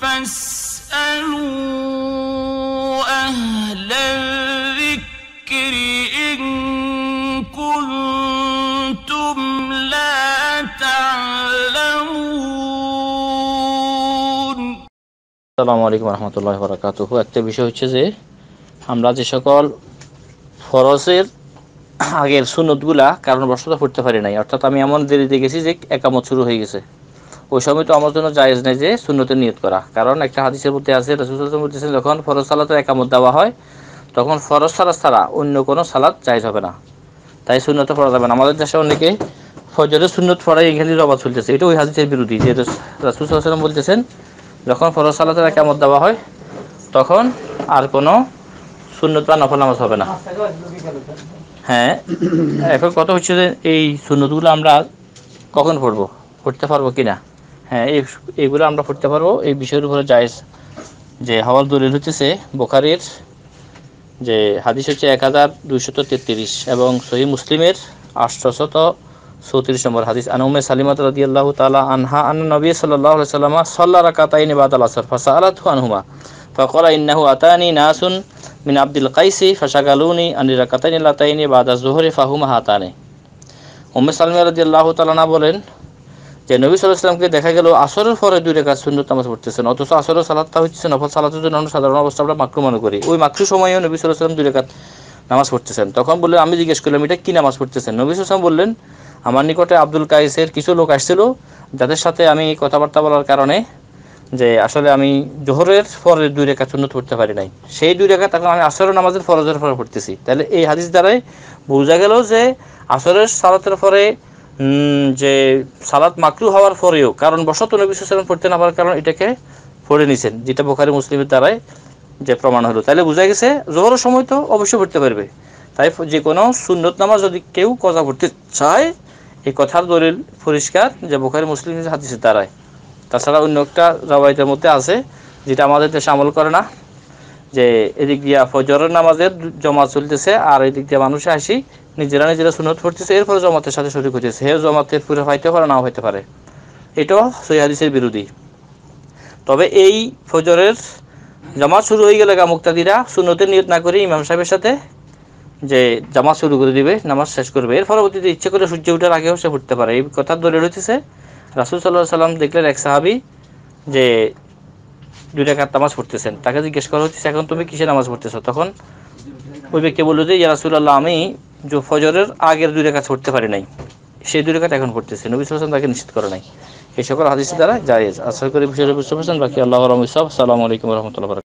فاسألوا আলাইকুম রহমতুল্লাহ বরকাত একটা বিষয় হচ্ছে যে আমরা যে সকল ফরসের আগের সুনতগুলা কারণবশত পড়তে পারি নাই অর্থাৎ আমি এমন দেরিতে গেছি যে একামত শুরু হয়ে গেছে ওই সময় তো আমার জন্য জায়েজ নেই যে শূন্যতে নিয়োগ করা কারণ একটা হাদিসের মধ্যে আছে রসুলাম যখন ফরজ সালাতে একামত দেওয়া হয় তখন ফরজ সালাদ ছাড়া অন্য কোনো সালাদ জায়েজ হবে না তাই শূন্যতে পড়া যাবে না আমাদের দেশে অনেকে ফজরে সুন্নত পড়াই এখানে রবা চলতেছে এটা ওই হাদিসের বিরোধী যে রসুলাম বলতেছেন যখন ফরজ সালাতে একামত দেওয়া হয় তখন আর কোনো শূন্যত বা নফল নামাজ হবে না হ্যাঁ এখন কথা হচ্ছে যে এই শূন্যতগুলো আমরা কখন পড়বো পড়তে পারবো কি না হ্যাঁ এগুলো আমরা পড়তে পারবো এই বিষয়ের উপরে জায়েজ যে হওয়ার দলিল হচ্ছে বোখারির যে হাদিস হচ্ছে এক হাজার দুইশত তেত্রিশ এবং সহি মুসলিমের আটশত চৌত্রিশ নম্বর হাদিস আন আনুমে সালিমাত রাদি আল্লাহ তালা আনহা আন নবী সাল্লাহ সাল্লামা সাল্লা রাকাতাইনি বাদ আল আসর ফাসা আলাত আনহুমা ইন্নাহু فقال إنه أتاني ناس من عبد القيس فشغلوني عن ركعتين اللتين بعد الظهر فهما هاتان উম্মে সালমিয়া রাদিয়াল্লাহু তাআলা বলেন যে নবী সাল্লাহামকে দেখা গেল আসরের পরে দুই রেখা সুন্দর তামাজ পড়তেছেন অথচ আসরের সালাদটা হচ্ছে নফল সালাতের জন্য সাধারণ অবস্থা আমরা মাকরু মনে করি ওই মাকরু সময়েও নবী সাল্লাহাম দুই রেখাত নামাজ পড়তেছেন তখন বললেন আমি জিজ্ঞেস করলাম এটা কী নামাজ পড়তেছেন নবী সাল্লাম বললেন আমার নিকটে আব্দুল কায়েসের কিছু লোক আসছিল যাদের সাথে আমি কথাবার্তা বলার কারণে যে আসলে আমি জোহরের পরে দুই রেখা সুন্নত পড়তে পারি নাই সেই দুই রেখা তখন আমি আসরের নামাজের ফরজের পরে পড়তেছি তাহলে এই হাদিস দ্বারাই বোঝা গেল যে আসরের সালাতের পরে যে সালাত মাকরু হওয়ার পরেও কারণ বশত নবী পড়তে না পারার কারণ এটাকে পড়ে নিছেন যেটা বোখারি মুসলিমের দ্বারাই যে প্রমাণ হলো তাহলে বোঝা গেছে জোহর সময় তো অবশ্যই পড়তে পারবে তাই যে কোনো সুন্নত নামাজ যদি কেউ কথা পড়তে চায় এই কথার দলিল পরিষ্কার যে বোখারি মুসলিম হাদিসের দ্বারাই তাছাড়া অন্য একটা রাবায়তের মধ্যে আছে যেটা আমাদের দেশে আমল করে না যে এদিক দিয়া ফজরের নামাজের জমা চলতেছে আর এদিক দিয়ে মানুষে আসি নিজেরা নিজেরা সুনত পড়তেছে এরপরে জমাতের সাথে শরীর হইতেছে হে জমাতের পুরো হইতে পারে নাও হইতে পারে এটাও সহি হাদিসের বিরোধী তবে এই ফজরের জামাত শুরু হয়ে গেলে গা মুক্তাদিরা সুনতের নিয়ত না করে ইমাম সাহেবের সাথে যে জামাত শুরু করে দিবে নামাজ শেষ করবে এর পরবর্তীতে ইচ্ছে করে সূর্য উঠার আগেও সে উঠতে পারে এই কথার দলে রয়েছে রাসুল সাল্লাহ সাল্লাম দেখলেন এক সাহাবি যে দুই রাকাত নামাজ পড়তেছেন তাকে জিজ্ঞেস করা হচ্ছে এখন তুমি কিসে নামাজ পড়তেছো তখন ওই ব্যক্তি বললো যে আল্লাহ আমি যে ফজরের আগের দুই রেখা ছড়তে পারি নাই সেই দুই রেখাটা এখন করতেছে নবী সালাম তাকে নিশ্চিত করে নাই এই সকল হাদিসের দ্বারা জায়েজ আশা করি বিষয়ে বুঝতে পারছেন বাকি আল্লাহ রহমদ সালামু আলাইকুম রহমতুল্লাহ